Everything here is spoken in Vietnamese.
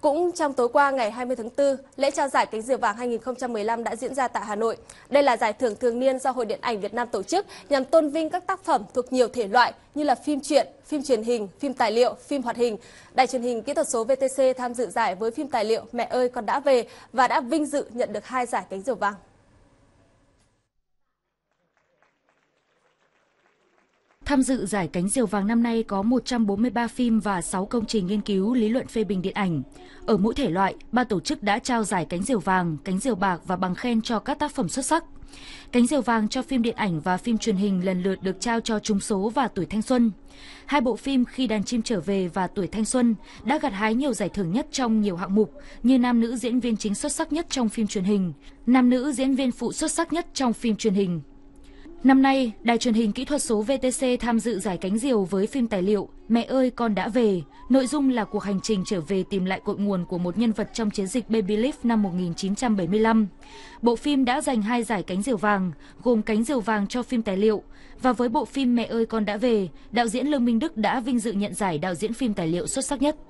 Cũng trong tối qua ngày 20 tháng 4, lễ trao giải cánh diều vàng 2015 đã diễn ra tại Hà Nội. Đây là giải thưởng thường niên do Hội Điện ảnh Việt Nam tổ chức nhằm tôn vinh các tác phẩm thuộc nhiều thể loại như là phim truyện, phim truyền hình, phim tài liệu, phim hoạt hình. Đài truyền hình kỹ thuật số VTC tham dự giải với phim tài liệu Mẹ ơi con đã về và đã vinh dự nhận được hai giải cánh diều vàng. Tham dự giải cánh diều vàng năm nay có 143 phim và 6 công trình nghiên cứu lý luận phê bình điện ảnh. Ở mỗi thể loại, ban tổ chức đã trao giải cánh diều vàng, cánh diều bạc và bằng khen cho các tác phẩm xuất sắc. Cánh diều vàng cho phim điện ảnh và phim truyền hình lần lượt được trao cho Trung số và Tuổi thanh xuân. Hai bộ phim Khi đàn chim trở về và Tuổi thanh xuân đã gặt hái nhiều giải thưởng nhất trong nhiều hạng mục như nam nữ diễn viên chính xuất sắc nhất trong phim truyền hình, nam nữ diễn viên phụ xuất sắc nhất trong phim truyền hình, Năm nay, Đài truyền hình kỹ thuật số VTC tham dự giải cánh diều với phim tài liệu Mẹ ơi con đã về. Nội dung là cuộc hành trình trở về tìm lại cội nguồn của một nhân vật trong chiến dịch Baby Lift năm 1975. Bộ phim đã giành hai giải cánh diều vàng, gồm cánh diều vàng cho phim tài liệu. Và với bộ phim Mẹ ơi con đã về, đạo diễn Lương Minh Đức đã vinh dự nhận giải đạo diễn phim tài liệu xuất sắc nhất.